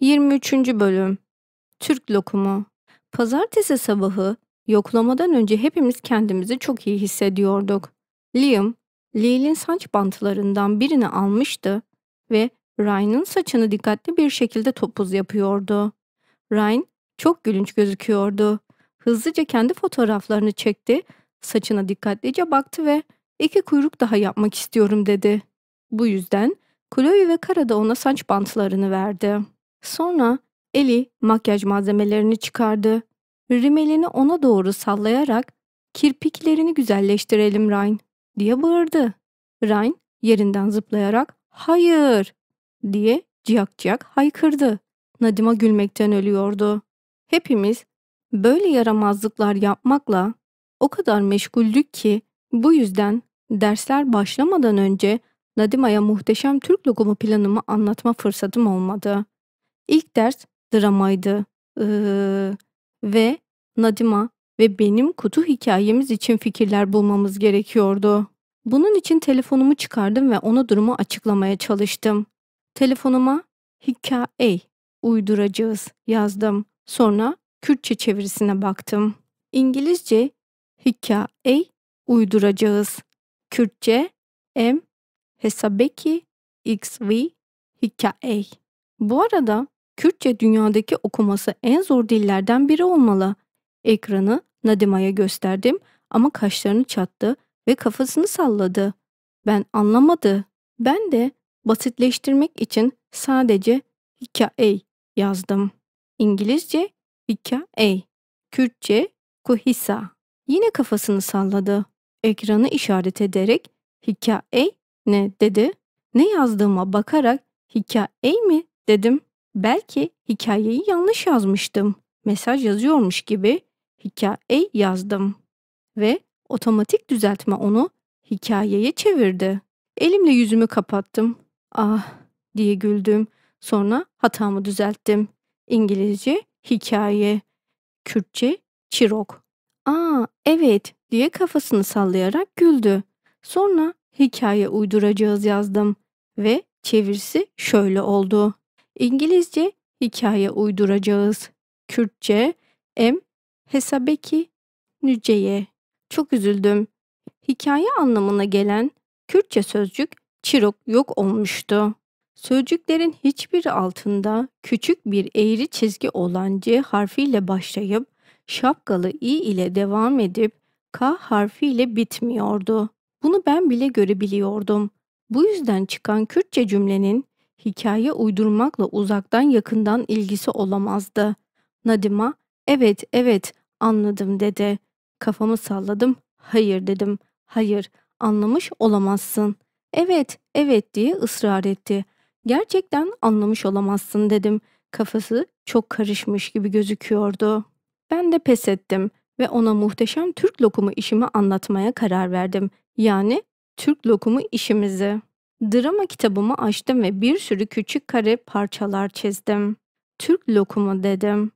23. Bölüm Türk Lokumu Pazartesi sabahı yoklamadan önce hepimiz kendimizi çok iyi hissediyorduk. Liam, Lilin saç bantlarından birini almıştı ve Ryan'ın saçını dikkatli bir şekilde topuz yapıyordu. Ryan çok gülünç gözüküyordu. Hızlıca kendi fotoğraflarını çekti, saçına dikkatlice baktı ve iki kuyruk daha yapmak istiyorum dedi. Bu yüzden Chloe ve Kara da ona saç bantlarını verdi. Sonra Eli makyaj malzemelerini çıkardı. Rimelini ona doğru sallayarak kirpiklerini güzelleştirelim Ryan diye bağırdı. Ryan yerinden zıplayarak hayır diye ciyak ciyak haykırdı. Nadima gülmekten ölüyordu. Hepimiz böyle yaramazlıklar yapmakla o kadar meşguldük ki bu yüzden dersler başlamadan önce Nadima'ya muhteşem Türk logomu planımı anlatma fırsatım olmadı. İlk ders dramaydı ee, ve Nadima ve benim kutu hikayemiz için fikirler bulmamız gerekiyordu. Bunun için telefonumu çıkardım ve ona durumu açıklamaya çalıştım. Telefonuma hikaye uyduracağız yazdım. Sonra Kürtçe çevirisine baktım. İngilizce hikaye uyduracağız. Kürtçe M hesabeki xv hikaye. Bu arada Kürtçe dünyadaki okuması en zor dillerden biri olmalı. Ekranı Nadima'ya gösterdim ama kaşlarını çattı ve kafasını salladı. Ben anlamadı. Ben de basitleştirmek için sadece hikaye yazdım. İngilizce hikaye, Kürtçe kuhisa. Yine kafasını salladı. Ekranı işaret ederek hikaye ne dedi. Ne yazdığıma bakarak hikaye mi dedim. Belki hikayeyi yanlış yazmıştım. Mesaj yazıyormuş gibi hikaye yazdım ve otomatik düzeltme onu hikayeye çevirdi. Elimle yüzümü kapattım. Ah diye güldüm. Sonra hatamı düzelttim. İngilizce hikaye, Kürtçe çirok. Aa evet diye kafasını sallayarak güldü. Sonra hikaye uyduracağız yazdım ve çevirisi şöyle oldu. İngilizce hikaye uyduracağız. Kürtçe em hesabeki nüceye. Çok üzüldüm. Hikaye anlamına gelen Kürtçe sözcük çirok yok olmuştu. Sözcüklerin hiçbir altında küçük bir eğri çizgi olan C harfiyle başlayıp şapkalı i ile devam edip k harfiyle bitmiyordu. Bunu ben bile görebiliyordum. Bu yüzden çıkan Kürtçe cümlenin hikaye uydurmakla uzaktan yakından ilgisi olamazdı. Nadima, evet evet anladım dedi. Kafamı salladım, hayır dedim. Hayır, anlamış olamazsın. Evet, evet diye ısrar etti. Gerçekten anlamış olamazsın dedim. Kafası çok karışmış gibi gözüküyordu. Ben de pes ettim ve ona muhteşem Türk lokumu işimi anlatmaya karar verdim. Yani Türk lokumu işimizi. Drama kitabımı açtım ve bir sürü küçük kare parçalar çizdim. Türk lokumu dedim.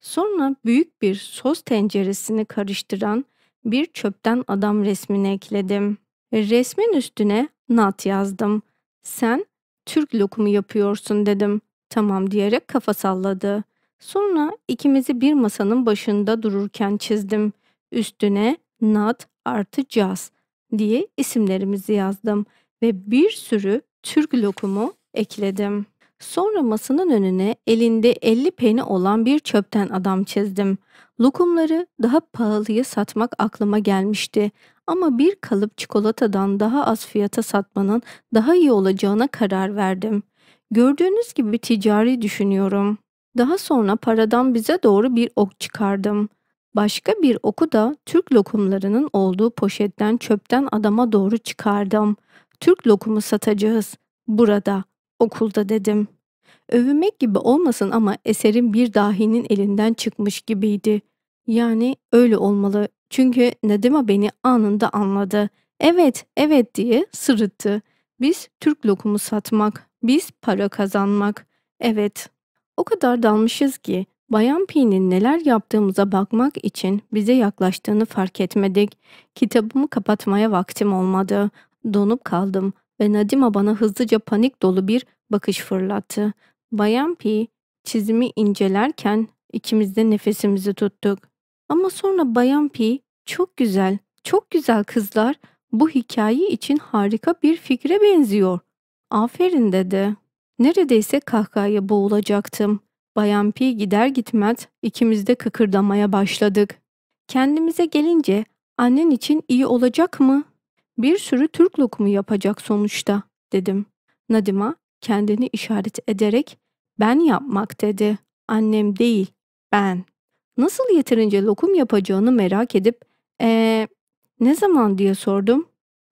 Sonra büyük bir sos tenceresini karıştıran bir çöpten adam resmini ekledim. Resmin üstüne Nat yazdım. Sen Türk lokumu yapıyorsun dedim. Tamam diyerek kafa salladı. Sonra ikimizi bir masanın başında dururken çizdim. Üstüne Nat artı Caz diye isimlerimizi yazdım ve bir sürü Türk lokumu ekledim. Sonra masanın önüne elinde 50 peni olan bir çöpten adam çizdim. Lokumları daha pahalıya satmak aklıma gelmişti ama bir kalıp çikolatadan daha az fiyata satmanın daha iyi olacağına karar verdim. Gördüğünüz gibi ticari düşünüyorum. Daha sonra paradan bize doğru bir ok çıkardım. Başka bir oku da Türk lokumlarının olduğu poşetten çöpten adama doğru çıkardım.'' Türk lokumu satacağız. Burada, okulda dedim. Övünmek gibi olmasın ama eserin bir dahinin elinden çıkmış gibiydi. Yani öyle olmalı. Çünkü Nedim'a beni anında anladı. Evet, evet diye sırıttı. Biz Türk lokumu satmak, biz para kazanmak. Evet. O kadar dalmışız ki Bayan P'nin neler yaptığımıza bakmak için bize yaklaştığını fark etmedik. Kitabımı kapatmaya vaktim olmadı. Donup kaldım ve Nadima bana hızlıca panik dolu bir bakış fırlattı. Bayan P çizimi incelerken ikimiz de nefesimizi tuttuk. Ama sonra Bayan P çok güzel, çok güzel kızlar bu hikaye için harika bir fikre benziyor. Aferin dedi. Neredeyse kahkahaya boğulacaktım. Bayan P gider gitmez ikimiz de kıkırdamaya başladık. Kendimize gelince annen için iyi olacak mı bir sürü Türk lokumu yapacak sonuçta dedim. Nadima kendini işaret ederek ben yapmak dedi. Annem değil ben. Nasıl yeterince lokum yapacağını merak edip ee, ne zaman diye sordum.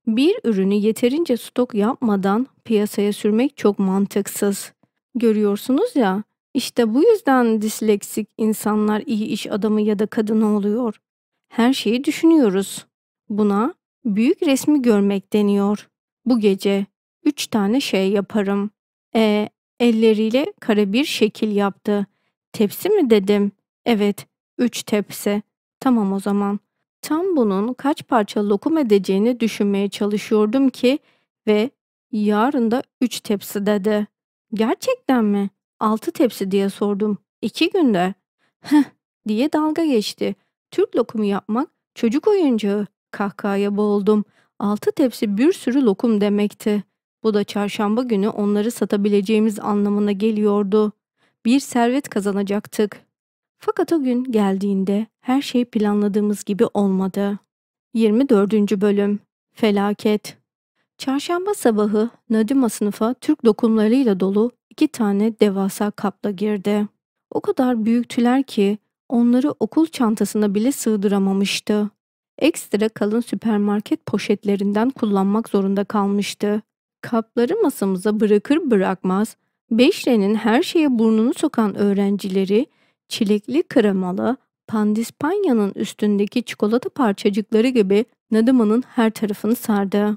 Bir ürünü yeterince stok yapmadan piyasaya sürmek çok mantıksız. Görüyorsunuz ya, işte bu yüzden disleksik insanlar iyi iş adamı ya da kadını oluyor. Her şeyi düşünüyoruz. Buna Büyük resmi görmek deniyor. Bu gece üç tane şey yaparım. E, elleriyle kare bir şekil yaptı. Tepsi mi dedim? Evet, üç tepsi. Tamam o zaman. Tam bunun kaç parça lokum edeceğini düşünmeye çalışıyordum ki ve yarın da üç tepsi dedi. Gerçekten mi? Altı tepsi diye sordum. İki günde. Heh diye dalga geçti. Türk lokumu yapmak çocuk oyuncağı. Kahkahaya boğuldum. Altı tepsi bir sürü lokum demekti. Bu da çarşamba günü onları satabileceğimiz anlamına geliyordu. Bir servet kazanacaktık. Fakat o gün geldiğinde her şey planladığımız gibi olmadı. 24. Bölüm Felaket Çarşamba sabahı Nadima sınıfa Türk dokumlarıyla dolu iki tane devasa kapla girdi. O kadar büyüktüler ki onları okul çantasına bile sığdıramamıştı ekstra kalın süpermarket poşetlerinden kullanmak zorunda kalmıştı. Kapları masamıza bırakır bırakmaz Beşre'nin her şeye burnunu sokan öğrencileri çilekli kremalı pandispanyanın üstündeki çikolata parçacıkları gibi Nadima'nın her tarafını sardı.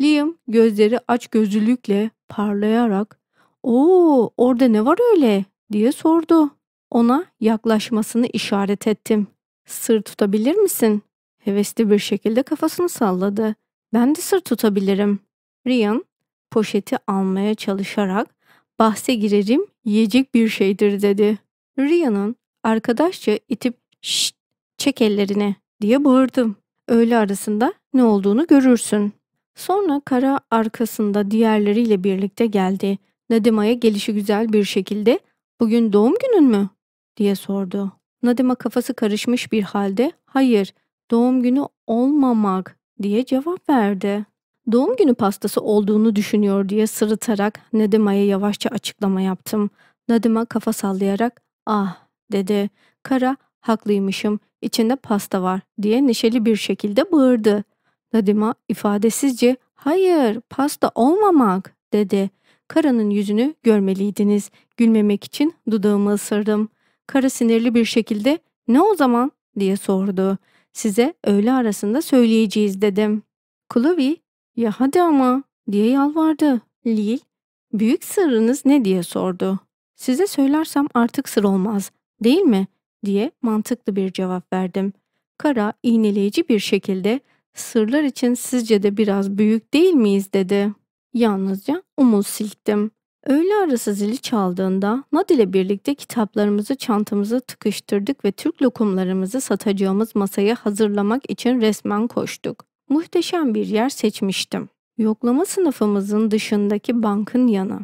Liam gözleri aç gözlülükle parlayarak ''Oo orada ne var öyle?'' diye sordu. Ona yaklaşmasını işaret ettim. ''Sır tutabilir misin?'' Hevesli bir şekilde kafasını salladı. Ben de sır tutabilirim. Rian poşeti almaya çalışarak bahse girerim yiyecek bir şeydir dedi. Ria'nın arkadaşça itip şşt çek ellerini diye bağırdım. Öğle arasında ne olduğunu görürsün. Sonra kara arkasında diğerleriyle birlikte geldi. Nadima'ya gelişi güzel bir şekilde bugün doğum günün mü diye sordu. Nadima kafası karışmış bir halde hayır doğum günü olmamak diye cevap verdi. Doğum günü pastası olduğunu düşünüyor diye sırıtarak Nadima'ya yavaşça açıklama yaptım. Nedima kafa sallayarak ah dedi. Kara haklıymışım içinde pasta var diye neşeli bir şekilde bağırdı. Nadima ifadesizce hayır pasta olmamak dedi. Kara'nın yüzünü görmeliydiniz. Gülmemek için dudağımı ısırdım. Kara sinirli bir şekilde ne o zaman diye sordu. Size öğle arasında söyleyeceğiz dedim. Chloe, ya hadi ama diye yalvardı. Lil, büyük sırrınız ne diye sordu. Size söylersem artık sır olmaz değil mi diye mantıklı bir cevap verdim. Kara iğneleyici bir şekilde sırlar için sizce de biraz büyük değil miyiz dedi. Yalnızca omuz silktim. Öğle arası zili çaldığında Nad ile birlikte kitaplarımızı çantamıza tıkıştırdık ve Türk lokumlarımızı satacağımız masayı hazırlamak için resmen koştuk. Muhteşem bir yer seçmiştim. Yoklama sınıfımızın dışındaki bankın yanı.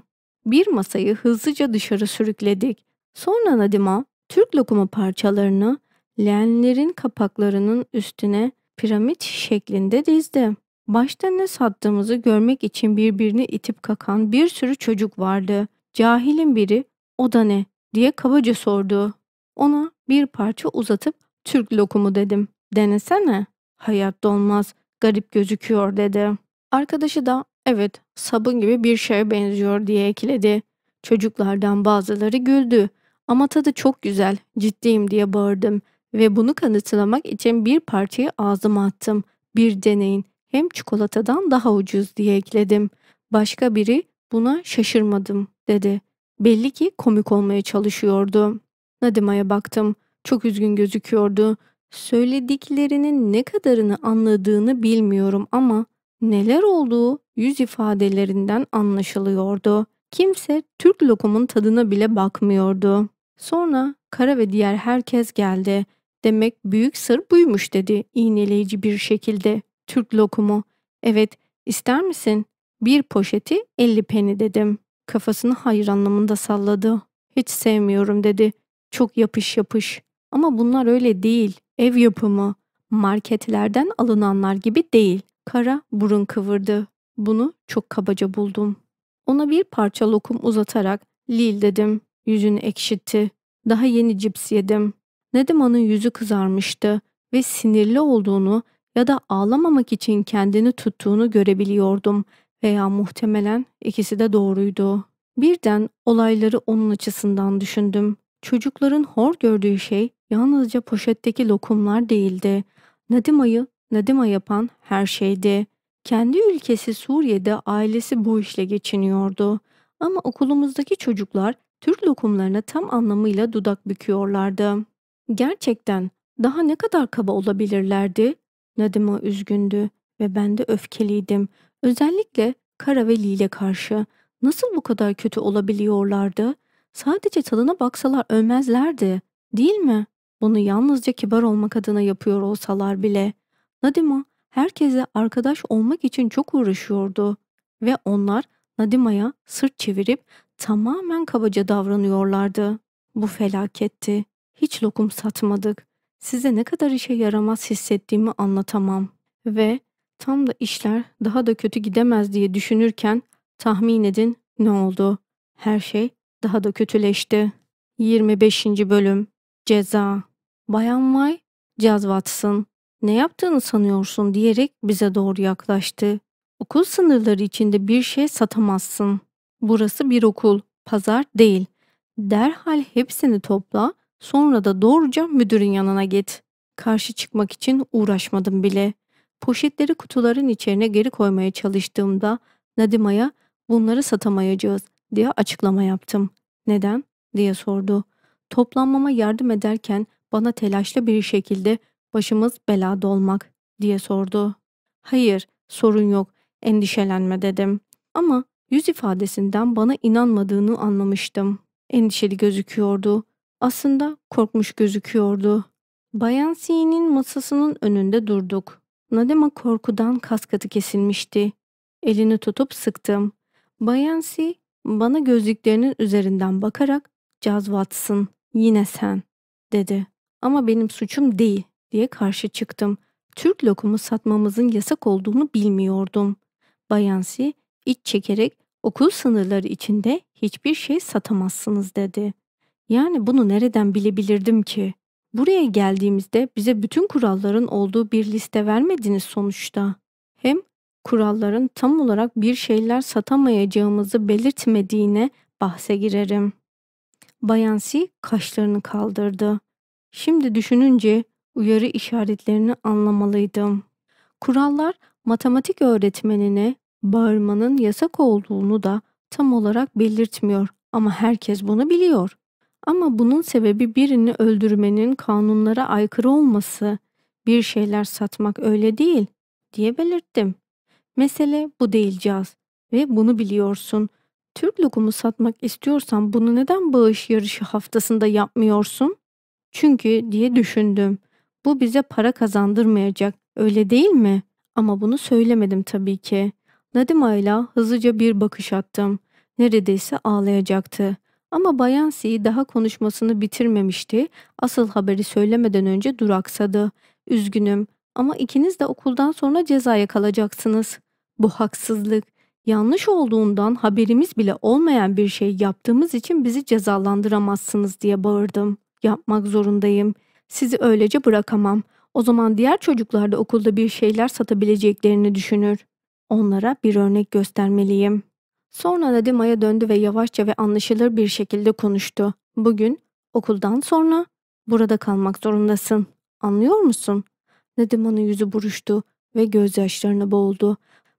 Bir masayı hızlıca dışarı sürükledik. Sonra Nadima Türk lokumu parçalarını leğenlerin kapaklarının üstüne piramit şeklinde dizdi. Başta ne sattığımızı görmek için birbirini itip kakan bir sürü çocuk vardı. Cahilin biri o da ne diye kabaca sordu. Ona bir parça uzatıp Türk lokumu dedim. Denesene. Hayat olmaz. Garip gözüküyor dedi. Arkadaşı da evet sabun gibi bir şeye benziyor diye ekledi. Çocuklardan bazıları güldü. Ama tadı çok güzel. Ciddiyim diye bağırdım. Ve bunu kanıtlamak için bir parçayı ağzıma attım. Bir deneyin hem çikolatadan daha ucuz diye ekledim. Başka biri buna şaşırmadım dedi. Belli ki komik olmaya çalışıyordu. Nadima'ya baktım. Çok üzgün gözüküyordu. Söylediklerinin ne kadarını anladığını bilmiyorum ama neler olduğu yüz ifadelerinden anlaşılıyordu. Kimse Türk lokumun tadına bile bakmıyordu. Sonra Kara ve diğer herkes geldi. Demek büyük sır buymuş dedi iğneleyici bir şekilde. Türk lokumu. Evet, ister misin? Bir poşeti elli peni dedim. Kafasını hayır anlamında salladı. Hiç sevmiyorum dedi. Çok yapış yapış. Ama bunlar öyle değil. Ev yapımı. Marketlerden alınanlar gibi değil. Kara burun kıvırdı. Bunu çok kabaca buldum. Ona bir parça lokum uzatarak Lil dedim. Yüzünü ekşitti. Daha yeni cips yedim. Nedeman'ın yüzü kızarmıştı ve sinirli olduğunu ya da ağlamamak için kendini tuttuğunu görebiliyordum veya muhtemelen ikisi de doğruydu. Birden olayları onun açısından düşündüm. Çocukların hor gördüğü şey yalnızca poşetteki lokumlar değildi. Nadima'yı Nadima yapan her şeydi. Kendi ülkesi Suriye'de ailesi bu işle geçiniyordu. Ama okulumuzdaki çocuklar Türk lokumlarına tam anlamıyla dudak büküyorlardı. Gerçekten daha ne kadar kaba olabilirlerdi Nadima üzgündü ve ben de öfkeliydim. Özellikle Kara ve Lile karşı. Nasıl bu kadar kötü olabiliyorlardı? Sadece tadına baksalar ölmezlerdi. Değil mi? Bunu yalnızca kibar olmak adına yapıyor olsalar bile. Nadima herkese arkadaş olmak için çok uğraşıyordu. Ve onlar Nadima'ya sırt çevirip tamamen kabaca davranıyorlardı. Bu felaketti. Hiç lokum satmadık. Size ne kadar işe yaramaz hissettiğimi anlatamam ve tam da işler daha da kötü gidemez diye düşünürken tahmin edin ne oldu? Her şey daha da kötüleşti. 25. bölüm Ceza Bayan Vay, Caz Watson, ne yaptığını sanıyorsun diyerek bize doğru yaklaştı. Okul sınırları içinde bir şey satamazsın. Burası bir okul, pazar değil. Derhal hepsini topla Sonra da doğruca müdürün yanına git. Karşı çıkmak için uğraşmadım bile. Poşetleri kutuların içerine geri koymaya çalıştığımda Nadima'ya bunları satamayacağız diye açıklama yaptım. Neden? diye sordu. Toplanmama yardım ederken bana telaşlı bir şekilde başımız belada olmak diye sordu. Hayır, sorun yok, endişelenme dedim. Ama yüz ifadesinden bana inanmadığını anlamıştım. Endişeli gözüküyordu. Aslında korkmuş gözüküyordu. Bayan C'nin masasının önünde durduk. Nadema korkudan kaskatı kesilmişti. Elini tutup sıktım. Bayan C bana gözlüklerinin üzerinden bakarak Caz Watson yine sen dedi. Ama benim suçum değil diye karşı çıktım. Türk lokumu satmamızın yasak olduğunu bilmiyordum. Bayan C iç çekerek okul sınırları içinde hiçbir şey satamazsınız dedi. Yani bunu nereden bilebilirdim ki? Buraya geldiğimizde bize bütün kuralların olduğu bir liste vermediniz sonuçta. Hem kuralların tam olarak bir şeyler satamayacağımızı belirtmediğine bahse girerim. Bayansi kaşlarını kaldırdı. Şimdi düşününce uyarı işaretlerini anlamalıydım. Kurallar matematik öğretmenine bağırmanın yasak olduğunu da tam olarak belirtmiyor ama herkes bunu biliyor. Ama bunun sebebi birini öldürmenin kanunlara aykırı olması, bir şeyler satmak öyle değil diye belirttim. Mesele bu değil Caz ve bunu biliyorsun. Türk lokumu satmak istiyorsan bunu neden bağış yarışı haftasında yapmıyorsun? Çünkü diye düşündüm. Bu bize para kazandırmayacak öyle değil mi? Ama bunu söylemedim tabii ki. Nadima'yla hızlıca bir bakış attım. Neredeyse ağlayacaktı. Ama Bayan C daha konuşmasını bitirmemişti. Asıl haberi söylemeden önce duraksadı. Üzgünüm ama ikiniz de okuldan sonra cezaya kalacaksınız. Bu haksızlık. Yanlış olduğundan haberimiz bile olmayan bir şey yaptığımız için bizi cezalandıramazsınız diye bağırdım. Yapmak zorundayım. Sizi öylece bırakamam. O zaman diğer çocuklar da okulda bir şeyler satabileceklerini düşünür. Onlara bir örnek göstermeliyim. Sonra Nadima'ya döndü ve yavaşça ve anlaşılır bir şekilde konuştu. Bugün okuldan sonra burada kalmak zorundasın. Anlıyor musun? Nadima'nın yüzü buruştu ve gözyaşlarına boğuldu.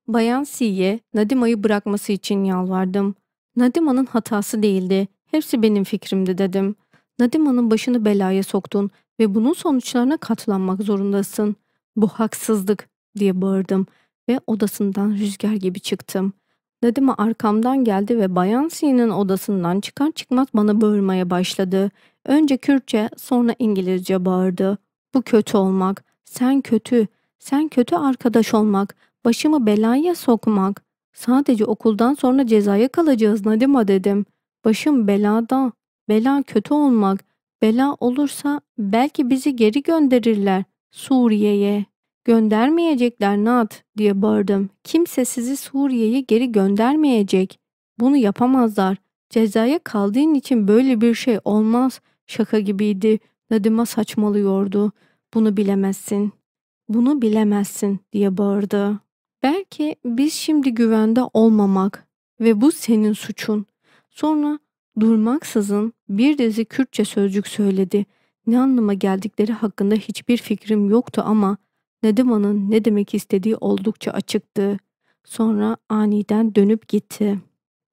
Bayan C'ye Nadima'yı bırakması için yalvardım. Nadima'nın hatası değildi. Hepsi benim fikrimdi dedim. Nadima'nın başını belaya soktun ve bunun sonuçlarına katlanmak zorundasın. Bu haksızlık diye bağırdım ve odasından rüzgar gibi çıktım.'' Dadima arkamdan geldi ve Bayan C'nin odasından çıkar çıkmaz bana bağırmaya başladı. Önce Kürtçe sonra İngilizce bağırdı. Bu kötü olmak, sen kötü, sen kötü arkadaş olmak, başımı belaya sokmak. Sadece okuldan sonra cezaya kalacağız Nadima dedim. Başım belada, bela kötü olmak, bela olursa belki bizi geri gönderirler Suriye'ye. Göndermeyecekler Nat diye bağırdım. Kimse sizi Suriye'ye geri göndermeyecek. Bunu yapamazlar. Cezaya kaldığın için böyle bir şey olmaz. Şaka gibiydi. Nadima saçmalıyordu. Bunu bilemezsin. Bunu bilemezsin diye bağırdı. Belki biz şimdi güvende olmamak ve bu senin suçun. Sonra durmaksızın bir dizi Kürtçe sözcük söyledi. Ne anlama geldikleri hakkında hiçbir fikrim yoktu ama Nedima'nın ne demek istediği oldukça açıktı. Sonra aniden dönüp gitti.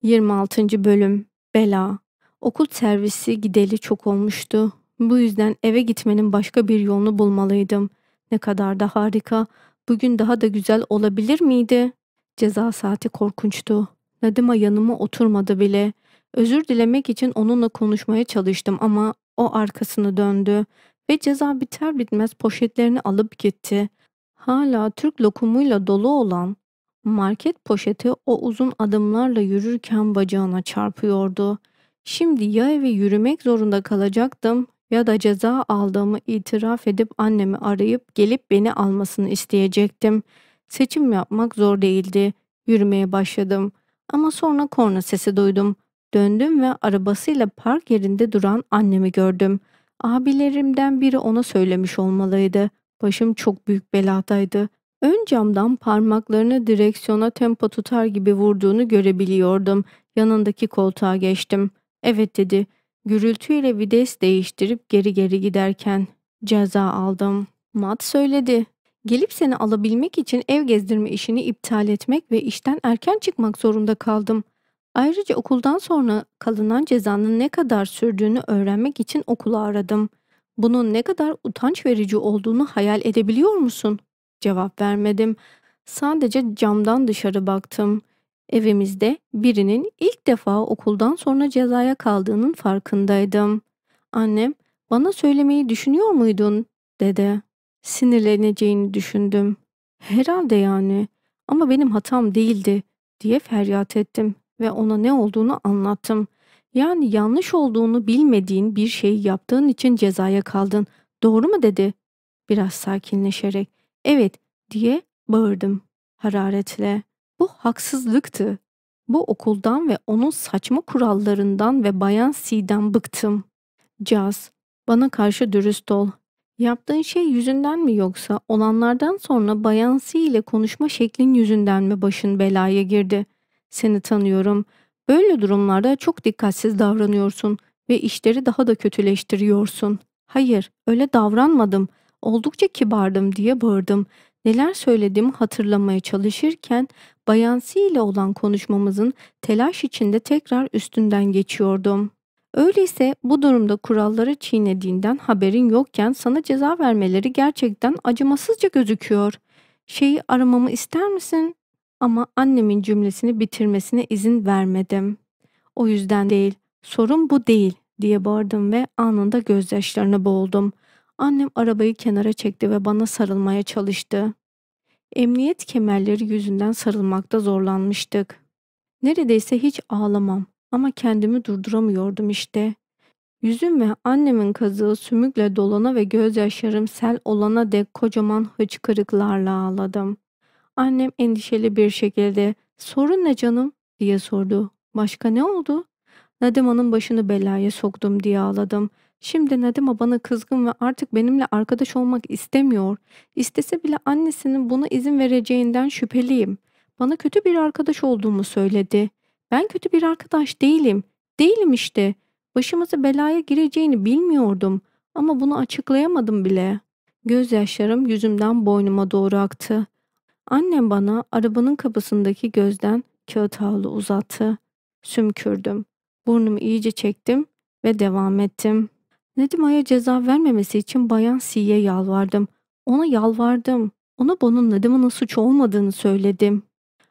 26. Bölüm Bela Okul servisi gideli çok olmuştu. Bu yüzden eve gitmenin başka bir yolunu bulmalıydım. Ne kadar da harika. Bugün daha da güzel olabilir miydi? Ceza saati korkunçtu. Nadima yanıma oturmadı bile. Özür dilemek için onunla konuşmaya çalıştım ama o arkasını döndü ve ceza biter bitmez poşetlerini alıp gitti. Hala Türk lokumuyla dolu olan market poşeti o uzun adımlarla yürürken bacağına çarpıyordu. Şimdi ya eve yürümek zorunda kalacaktım ya da ceza aldığımı itiraf edip annemi arayıp gelip beni almasını isteyecektim. Seçim yapmak zor değildi. Yürümeye başladım ama sonra korna sesi duydum. Döndüm ve arabasıyla park yerinde duran annemi gördüm. Abilerimden biri ona söylemiş olmalıydı. Başım çok büyük beladaydı. Ön camdan parmaklarını direksiyona tempo tutar gibi vurduğunu görebiliyordum. Yanındaki koltuğa geçtim. Evet dedi. Gürültüyle vites değiştirip geri geri giderken ceza aldım. Mat söyledi. Gelip seni alabilmek için ev gezdirme işini iptal etmek ve işten erken çıkmak zorunda kaldım. Ayrıca okuldan sonra kalınan cezanın ne kadar sürdüğünü öğrenmek için okulu aradım. Bunun ne kadar utanç verici olduğunu hayal edebiliyor musun? Cevap vermedim. Sadece camdan dışarı baktım. Evimizde birinin ilk defa okuldan sonra cezaya kaldığının farkındaydım. Annem, bana söylemeyi düşünüyor muydun? dedi. Sinirleneceğini düşündüm. Herhalde yani ama benim hatam değildi diye feryat ettim ve ona ne olduğunu anlattım. Yani yanlış olduğunu bilmediğin bir şeyi yaptığın için cezaya kaldın. Doğru mu dedi? Biraz sakinleşerek. Evet diye bağırdım hararetle. Bu haksızlıktı. Bu okuldan ve onun saçma kurallarından ve bayan C'den bıktım. Caz, bana karşı dürüst ol. Yaptığın şey yüzünden mi yoksa olanlardan sonra bayan C ile konuşma şeklin yüzünden mi başın belaya girdi? Seni tanıyorum. Böyle durumlarda çok dikkatsiz davranıyorsun ve işleri daha da kötüleştiriyorsun. Hayır, öyle davranmadım. Oldukça kibardım diye bağırdım. Neler söylediğimi hatırlamaya çalışırken Bayansi ile olan konuşmamızın telaş içinde tekrar üstünden geçiyordum. Öyleyse bu durumda kuralları çiğnediğinden haberin yokken sana ceza vermeleri gerçekten acımasızca gözüküyor. Şeyi aramamı ister misin? ama annemin cümlesini bitirmesine izin vermedim. O yüzden değil, sorun bu değil diye bağırdım ve anında gözyaşlarına boğuldum. Annem arabayı kenara çekti ve bana sarılmaya çalıştı. Emniyet kemerleri yüzünden sarılmakta zorlanmıştık. Neredeyse hiç ağlamam ama kendimi durduramıyordum işte. Yüzüm ve annemin kazığı sümükle dolana ve gözyaşlarım sel olana dek kocaman hıçkırıklarla ağladım. Annem endişeli bir şekilde sorun ne canım diye sordu. Başka ne oldu? Nadime'nin başını belaya soktum diye ağladım. Şimdi Nadime bana kızgın ve artık benimle arkadaş olmak istemiyor. İstese bile annesinin buna izin vereceğinden şüpheliyim. Bana kötü bir arkadaş olduğumu söyledi. Ben kötü bir arkadaş değilim. Değilim işte. Başımıza belaya gireceğini bilmiyordum ama bunu açıklayamadım bile. Gözyaşlarım yüzümden boynuma doğru aktı. Annem bana arabanın kapısındaki gözden kağıt havlu uzattı. Sümkürdüm. Burnumu iyice çektim ve devam ettim. Nedim Ay'a ceza vermemesi için Bayan Siye yalvardım. Ona yalvardım. Ona bunun Nadima'nın suç olmadığını söyledim.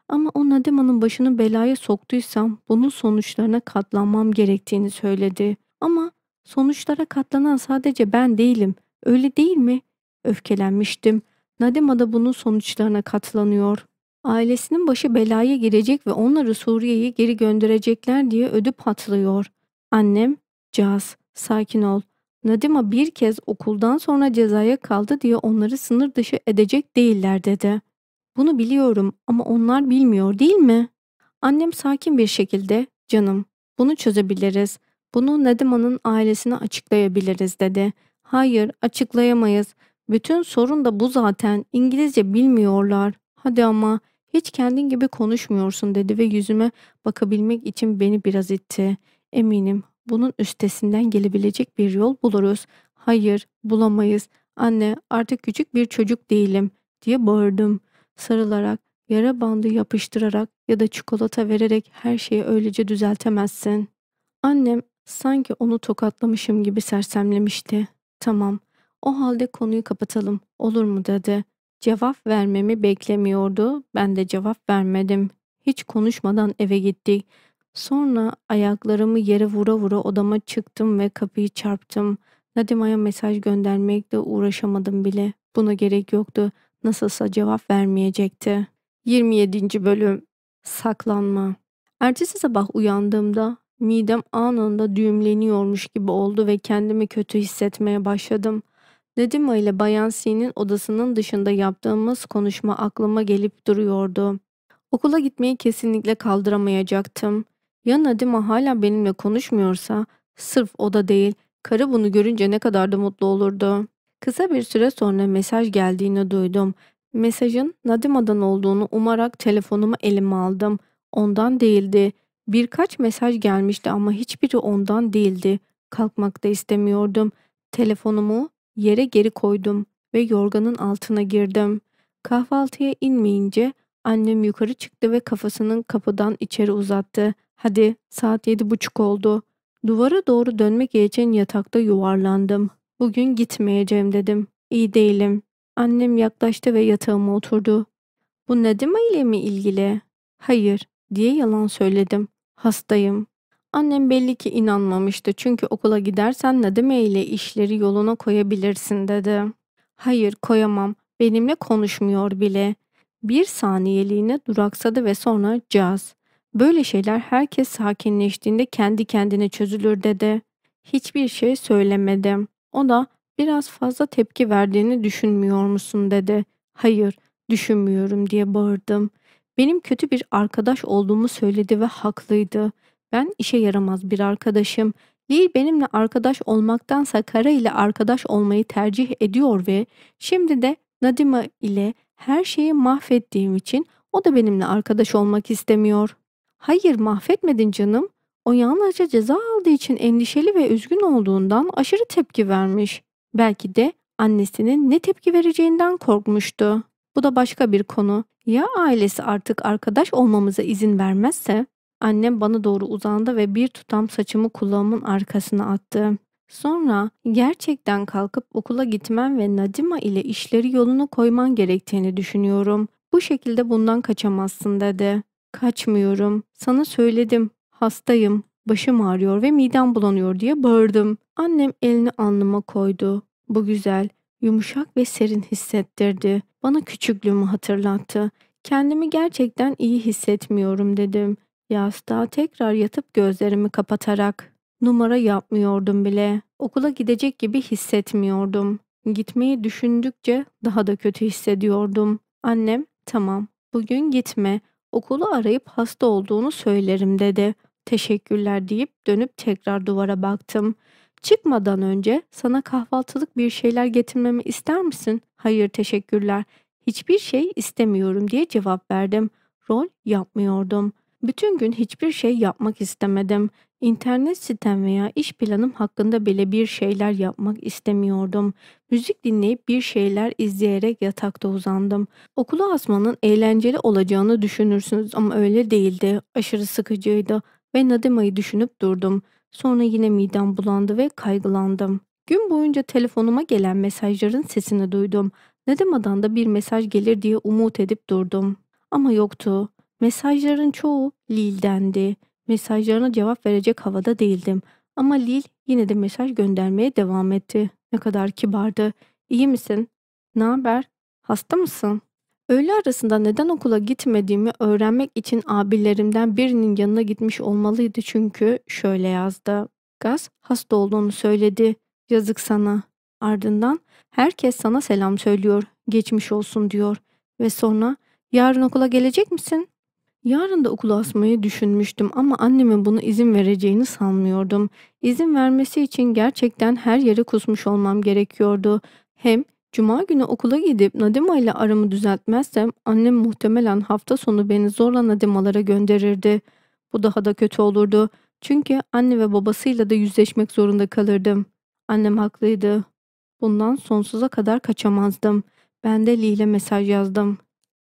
Ama o Nadima'nın başını belaya soktuysam bunun sonuçlarına katlanmam gerektiğini söyledi. Ama sonuçlara katlanan sadece ben değilim. Öyle değil mi? Öfkelenmiştim. Nadema da bunun sonuçlarına katlanıyor. Ailesinin başı belaya girecek ve onları Suriye'ye geri gönderecekler diye ödü patlıyor. Annem, Caz, sakin ol. Nadima bir kez okuldan sonra cezaya kaldı diye onları sınır dışı edecek değiller dedi. Bunu biliyorum ama onlar bilmiyor değil mi? Annem sakin bir şekilde, canım bunu çözebiliriz. Bunu Nadima'nın ailesine açıklayabiliriz dedi. Hayır açıklayamayız. Bütün sorun da bu zaten. İngilizce bilmiyorlar. Hadi ama hiç kendin gibi konuşmuyorsun dedi ve yüzüme bakabilmek için beni biraz itti. Eminim bunun üstesinden gelebilecek bir yol buluruz. Hayır bulamayız. Anne artık küçük bir çocuk değilim diye bağırdım. Sarılarak, yara bandı yapıştırarak ya da çikolata vererek her şeyi öylece düzeltemezsin. Annem sanki onu tokatlamışım gibi sersemlemişti. Tamam o halde konuyu kapatalım, olur mu dedi. Cevap vermemi beklemiyordu, ben de cevap vermedim. Hiç konuşmadan eve gittik. Sonra ayaklarımı yere vura vura odama çıktım ve kapıyı çarptım. Nadima'ya mesaj göndermekle uğraşamadım bile. Buna gerek yoktu. Nasılsa cevap vermeyecekti. 27. Bölüm Saklanma Ertesi sabah uyandığımda midem anında düğümleniyormuş gibi oldu ve kendimi kötü hissetmeye başladım. Nedima ile Bayan C'nin odasının dışında yaptığımız konuşma aklıma gelip duruyordu. Okula gitmeyi kesinlikle kaldıramayacaktım. Ya Nadima hala benimle konuşmuyorsa, sırf o da değil, karı bunu görünce ne kadar da mutlu olurdu. Kısa bir süre sonra mesaj geldiğini duydum. Mesajın Nadima'dan olduğunu umarak telefonumu elime aldım. Ondan değildi. Birkaç mesaj gelmişti ama hiçbiri ondan değildi. Kalkmak da istemiyordum. Telefonumu Yere geri koydum ve yorganın altına girdim. Kahvaltıya inmeyince annem yukarı çıktı ve kafasının kapıdan içeri uzattı. Hadi saat yedi buçuk oldu. Duvara doğru dönmek için yatakta yuvarlandım. Bugün gitmeyeceğim dedim. İyi değilim. Annem yaklaştı ve yatağıma oturdu. Bu Nedim ile mi ilgili? Hayır diye yalan söyledim. Hastayım. Annem belli ki inanmamıştı çünkü okula gidersen Nadime ile işleri yoluna koyabilirsin dedi. Hayır koyamam benimle konuşmuyor bile. Bir saniyeliğine duraksadı ve sonra caz. Böyle şeyler herkes sakinleştiğinde kendi kendine çözülür dedi. Hiçbir şey söylemedim. O da biraz fazla tepki verdiğini düşünmüyor musun dedi. Hayır düşünmüyorum diye bağırdım. Benim kötü bir arkadaş olduğumu söyledi ve haklıydı. Ben işe yaramaz bir arkadaşım. Lee benimle arkadaş olmaktansa Kara ile arkadaş olmayı tercih ediyor ve şimdi de Nadima ile her şeyi mahvettiğim için o da benimle arkadaş olmak istemiyor. Hayır mahvetmedin canım. O yalnızca ceza aldığı için endişeli ve üzgün olduğundan aşırı tepki vermiş. Belki de annesinin ne tepki vereceğinden korkmuştu. Bu da başka bir konu. Ya ailesi artık arkadaş olmamıza izin vermezse? Annem bana doğru uzandı ve bir tutam saçımı kulağımın arkasına attı. Sonra gerçekten kalkıp okula gitmen ve Nadima ile işleri yolunu koyman gerektiğini düşünüyorum. Bu şekilde bundan kaçamazsın dedi. Kaçmıyorum. Sana söyledim. Hastayım. Başım ağrıyor ve midem bulanıyor diye bağırdım. Annem elini alnıma koydu. Bu güzel, yumuşak ve serin hissettirdi. Bana küçüklüğümü hatırlattı. Kendimi gerçekten iyi hissetmiyorum dedim. Yastığa tekrar yatıp gözlerimi kapatarak numara yapmıyordum bile. Okula gidecek gibi hissetmiyordum. Gitmeyi düşündükçe daha da kötü hissediyordum. Annem tamam bugün gitme okulu arayıp hasta olduğunu söylerim dedi. Teşekkürler deyip dönüp tekrar duvara baktım. Çıkmadan önce sana kahvaltılık bir şeyler getirmemi ister misin? Hayır teşekkürler. Hiçbir şey istemiyorum diye cevap verdim. Rol yapmıyordum. Bütün gün hiçbir şey yapmak istemedim. İnternet sitem veya iş planım hakkında bile bir şeyler yapmak istemiyordum. Müzik dinleyip bir şeyler izleyerek yatakta uzandım. Okulu asmanın eğlenceli olacağını düşünürsünüz ama öyle değildi. Aşırı sıkıcıydı ve Nadima'yı düşünüp durdum. Sonra yine midem bulandı ve kaygılandım. Gün boyunca telefonuma gelen mesajların sesini duydum. Nadima'dan da bir mesaj gelir diye umut edip durdum. Ama yoktu. Mesajların çoğu Lil'dendi. Mesajlarına cevap verecek havada değildim. Ama Lil yine de mesaj göndermeye devam etti. Ne kadar kibardı. İyi misin? Ne haber? Hasta mısın? Öğle arasında neden okula gitmediğimi öğrenmek için abilerimden birinin yanına gitmiş olmalıydı çünkü şöyle yazdı. Gaz hasta olduğunu söyledi. Yazık sana. Ardından herkes sana selam söylüyor. Geçmiş olsun diyor. Ve sonra yarın okula gelecek misin? Yarın da okul asmayı düşünmüştüm ama annemin bunu izin vereceğini sanmıyordum. İzin vermesi için gerçekten her yere kusmuş olmam gerekiyordu. Hem cuma günü okula gidip Nadima ile aramı düzeltmezsem annem muhtemelen hafta sonu beni zorla Nadimalara gönderirdi. Bu daha da kötü olurdu. Çünkü anne ve babasıyla da yüzleşmek zorunda kalırdım. Annem haklıydı. Bundan sonsuza kadar kaçamazdım. Ben de Lile mesaj yazdım.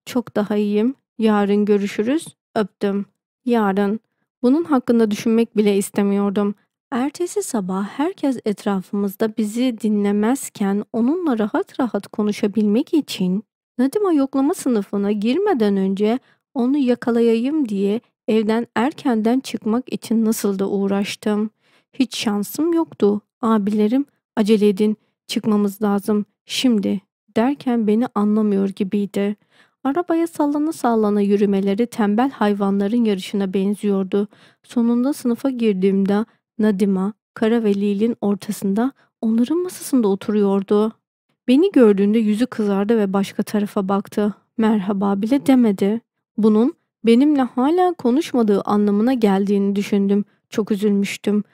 Çok daha iyiyim. Yarın görüşürüz. Öptüm. Yarın. Bunun hakkında düşünmek bile istemiyordum. Ertesi sabah herkes etrafımızda bizi dinlemezken onunla rahat rahat konuşabilmek için Nadima yoklama sınıfına girmeden önce onu yakalayayım diye evden erkenden çıkmak için nasıl da uğraştım. Hiç şansım yoktu. Abilerim acele edin çıkmamız lazım şimdi derken beni anlamıyor gibiydi. Arabaya sallana sallana yürümeleri tembel hayvanların yarışına benziyordu. Sonunda sınıfa girdiğimde Nadima, Kara ve Lil'in ortasında onların masasında oturuyordu. Beni gördüğünde yüzü kızardı ve başka tarafa baktı. Merhaba bile demedi. Bunun benimle hala konuşmadığı anlamına geldiğini düşündüm. Çok üzülmüştüm.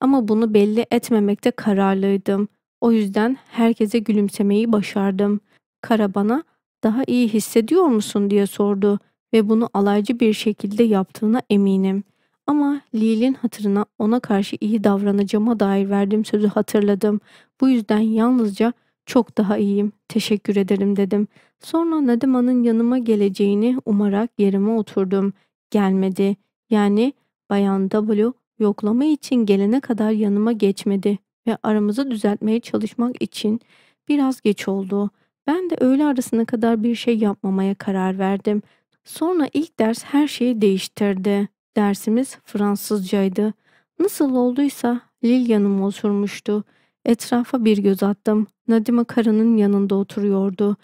Ama bunu belli etmemekte kararlıydım. O yüzden herkese gülümsemeyi başardım. Kara bana daha iyi hissediyor musun diye sordu ve bunu alaycı bir şekilde yaptığına eminim. Ama Lil'in hatırına ona karşı iyi davranacağıma dair verdiğim sözü hatırladım. Bu yüzden yalnızca çok daha iyiyim, teşekkür ederim dedim. Sonra Nadima'nın yanıma geleceğini umarak yerime oturdum. Gelmedi. Yani Bayan W yoklama için gelene kadar yanıma geçmedi ve aramızı düzeltmeye çalışmak için biraz geç oldu. Ben de öğle arasına kadar bir şey yapmamaya karar verdim. Sonra ilk ders her şeyi değiştirdi. Dersimiz Fransızcaydı. Nasıl olduysa Lil yanıma oturmuştu. Etrafa bir göz attım. Nadima karının yanında oturuyordu.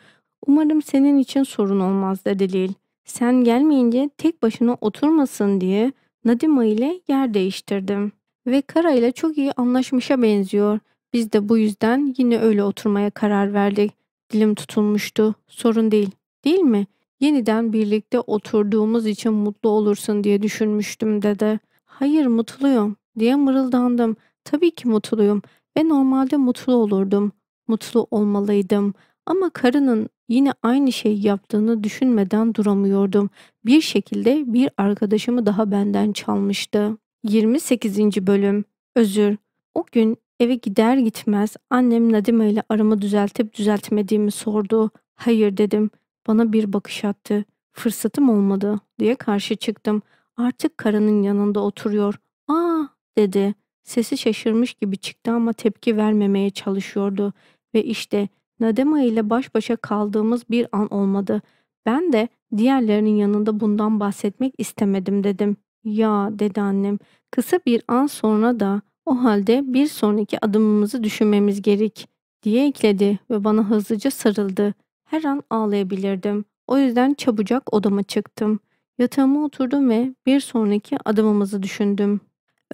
Umarım senin için sorun olmaz dedi Lil. Sen gelmeyince tek başına oturmasın diye Nadima ile yer değiştirdim. Ve Kara ile çok iyi anlaşmışa benziyor. Biz de bu yüzden yine öyle oturmaya karar verdik. Dilim tutulmuştu. Sorun değil, değil mi? Yeniden birlikte oturduğumuz için mutlu olursun diye düşünmüştüm dede. Hayır mutluyum diye mırıldandım. Tabii ki mutluyum ve normalde mutlu olurdum. Mutlu olmalıydım. Ama karının yine aynı şey yaptığını düşünmeden duramıyordum. Bir şekilde bir arkadaşımı daha benden çalmıştı. 28. Bölüm Özür O gün Eve gider gitmez annem Nadime ile aramı düzeltip düzeltmediğimi sordu. Hayır dedim. Bana bir bakış attı. Fırsatım olmadı diye karşı çıktım. Artık karının yanında oturuyor. Aa dedi. Sesi şaşırmış gibi çıktı ama tepki vermemeye çalışıyordu. Ve işte Nadema ile baş başa kaldığımız bir an olmadı. Ben de diğerlerinin yanında bundan bahsetmek istemedim dedim. Ya dedi annem. Kısa bir an sonra da o halde bir sonraki adımımızı düşünmemiz gerek diye ekledi ve bana hızlıca sarıldı. Her an ağlayabilirdim. O yüzden çabucak odama çıktım. Yatağıma oturdum ve bir sonraki adımımızı düşündüm.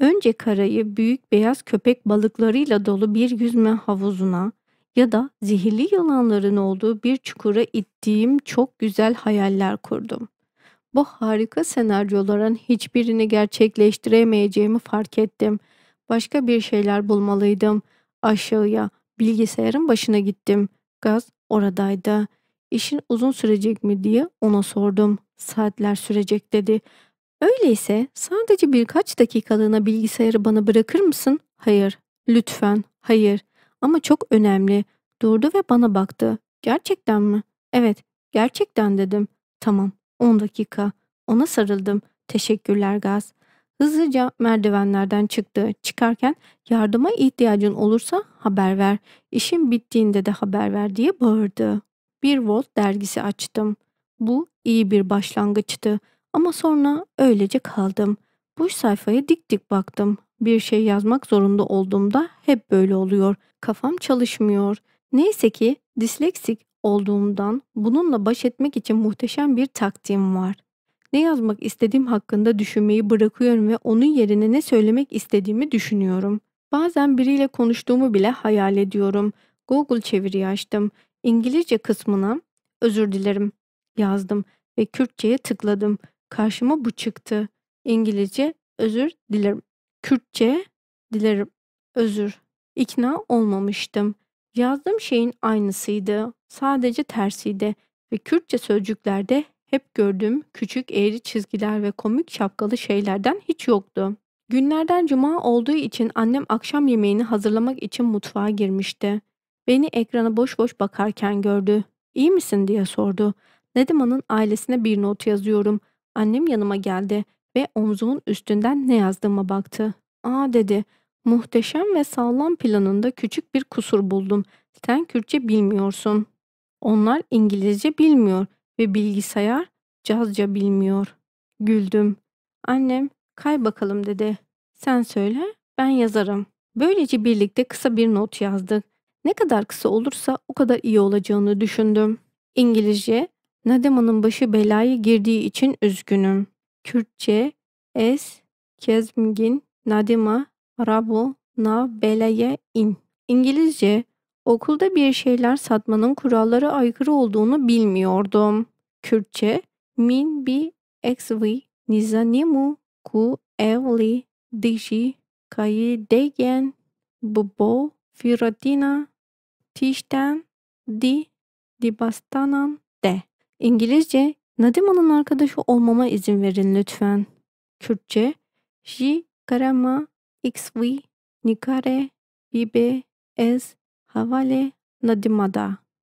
Önce karayı büyük beyaz köpek balıklarıyla dolu bir yüzme havuzuna ya da zehirli yılanların olduğu bir çukura ittiğim çok güzel hayaller kurdum. Bu harika senaryoların hiçbirini gerçekleştiremeyeceğimi fark ettim Başka bir şeyler bulmalıydım. Aşağıya, bilgisayarın başına gittim. Gaz oradaydı. İşin uzun sürecek mi diye ona sordum. Saatler sürecek dedi. Öyleyse sadece birkaç dakikalığına bilgisayarı bana bırakır mısın? Hayır. Lütfen. Hayır. Ama çok önemli. Durdu ve bana baktı. Gerçekten mi? Evet. Gerçekten dedim. Tamam. 10 dakika. Ona sarıldım. Teşekkürler Gaz. Hızlıca merdivenlerden çıktı. Çıkarken yardıma ihtiyacın olursa haber ver. İşin bittiğinde de haber ver diye bağırdı. Bir Volt dergisi açtım. Bu iyi bir başlangıçtı ama sonra öylece kaldım. Boş sayfaya dik dik baktım. Bir şey yazmak zorunda olduğumda hep böyle oluyor. Kafam çalışmıyor. Neyse ki disleksik olduğumdan bununla baş etmek için muhteşem bir taktiğim var. Ne yazmak istediğim hakkında düşünmeyi bırakıyorum ve onun yerine ne söylemek istediğimi düşünüyorum. Bazen biriyle konuştuğumu bile hayal ediyorum. Google çeviriyi açtım. İngilizce kısmına özür dilerim yazdım ve Kürtçe'ye tıkladım. Karşıma bu çıktı. İngilizce özür dilerim. Kürtçe dilerim özür. İkna olmamıştım. Yazdığım şeyin aynısıydı. Sadece tersiydi ve Kürtçe sözcüklerde hep gördüğüm küçük eğri çizgiler ve komik şapkalı şeylerden hiç yoktu. Günlerden cuma olduğu için annem akşam yemeğini hazırlamak için mutfağa girmişti. Beni ekrana boş boş bakarken gördü. İyi misin diye sordu. Nediman'ın ailesine bir not yazıyorum. Annem yanıma geldi ve omzumun üstünden ne yazdığıma baktı. Aa dedi. Muhteşem ve sağlam planında küçük bir kusur buldum. Sen Kürtçe bilmiyorsun. Onlar İngilizce bilmiyor ve bilgisayar cazca bilmiyor. Güldüm. Annem kay bakalım dedi. Sen söyle ben yazarım. Böylece birlikte kısa bir not yazdık. Ne kadar kısa olursa o kadar iyi olacağını düşündüm. İngilizce, Nadema'nın başı belaya girdiği için üzgünüm. Kürtçe, es, kezmgin, Nadima, rabu, na, belaya, in. İngilizce, Okulda bir şeyler satmanın kurallara aykırı olduğunu bilmiyordum. Kürtçe min bi eksvi nizanimu ku evli dişi kayı degen bubo firatina tişten di dibastanan de. İngilizce Nadima'nın arkadaşı olmama izin verin lütfen. Kürtçe Ji karama xv nikare bibe ez Havale Nadimada.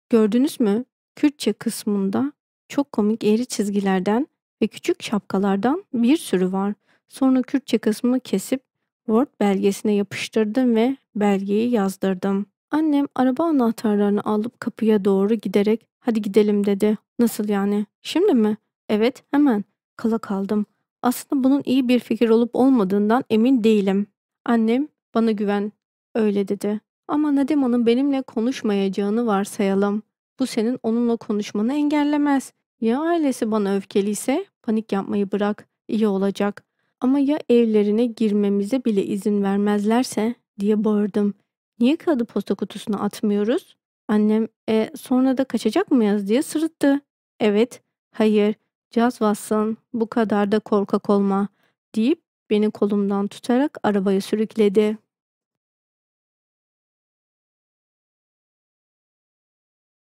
Gördünüz mü? Kürtçe kısmında çok komik eğri çizgilerden ve küçük şapkalardan bir sürü var. Sonra Kürtçe kısmını kesip Word belgesine yapıştırdım ve belgeyi yazdırdım. Annem araba anahtarlarını alıp kapıya doğru giderek hadi gidelim dedi. Nasıl yani? Şimdi mi? Evet hemen. Kala kaldım. Aslında bunun iyi bir fikir olup olmadığından emin değilim. Annem bana güven öyle dedi. Ama Nadima'nın benimle konuşmayacağını varsayalım. Bu senin onunla konuşmanı engellemez. Ya ailesi bana öfkeliyse panik yapmayı bırak. iyi olacak. Ama ya evlerine girmemize bile izin vermezlerse diye bağırdım. Niye kağıdı posta kutusuna atmıyoruz? Annem e sonra da kaçacak mıyız diye sırıttı. Evet, hayır, Caz Watson bu kadar da korkak olma deyip beni kolumdan tutarak arabaya sürükledi.